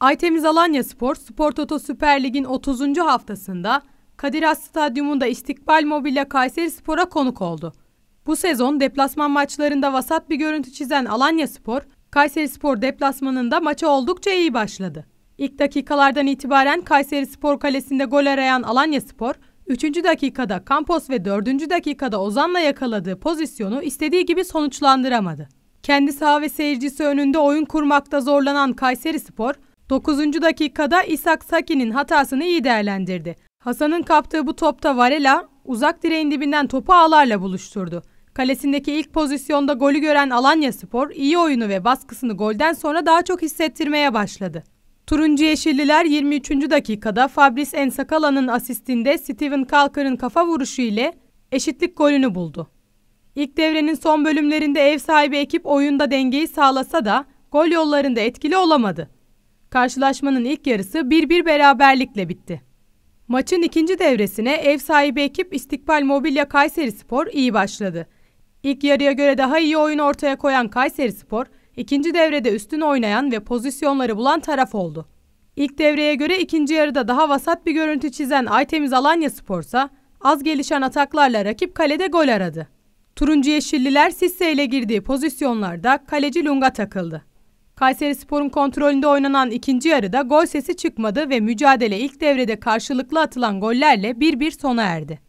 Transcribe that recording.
Aytemiz Alanya Spor, Spor Toto Süper Lig'in 30. haftasında Kadir Has Stadyumunda İstikbal Mobilya Kayseri Spor'a konuk oldu. Bu sezon deplasman maçlarında vasat bir görüntü çizen Alanya Spor, Kayseri Spor deplasmanında maça oldukça iyi başladı. İlk dakikalardan itibaren Kayseri Spor kalesinde gol arayan Alanya Spor, 3. dakikada Campos ve 4. dakikada Ozan'la yakaladığı pozisyonu istediği gibi sonuçlandıramadı. Kendi saha ve seyircisi önünde oyun kurmakta zorlanan Kayseri Spor, 9. dakikada Isak Saki'nin hatasını iyi değerlendirdi. Hasan'ın kaptığı bu topta Varela uzak direğin dibinden topu ağlarla buluşturdu. Kalesindeki ilk pozisyonda golü gören Alanya Spor iyi oyunu ve baskısını golden sonra daha çok hissettirmeye başladı. Turuncu Yeşilliler 23. dakikada Fabrice Ensakala'nın asistinde Steven Kalkar'ın kafa vuruşu ile eşitlik golünü buldu. İlk devrenin son bölümlerinde ev sahibi ekip oyunda dengeyi sağlasa da gol yollarında etkili olamadı. Karşılaşmanın ilk yarısı 1-1 beraberlikle bitti. Maçın ikinci devresine ev sahibi ekip İstikbal Mobilya Kayseri Spor iyi başladı. İlk yarıya göre daha iyi oyun ortaya koyan Kayseri Spor, ikinci devrede üstün oynayan ve pozisyonları bulan taraf oldu. İlk devreye göre ikinci yarıda daha vasat bir görüntü çizen Aytemiz Alanya Spor'sa az gelişen ataklarla rakip kalede gol aradı. Turuncu Yeşilliler Sisse ile girdiği pozisyonlarda kaleci Lung'a takıldı. Kayseri Spor'un kontrolünde oynanan ikinci yarıda gol sesi çıkmadı ve mücadele ilk devrede karşılıklı atılan gollerle 1-1 sona erdi.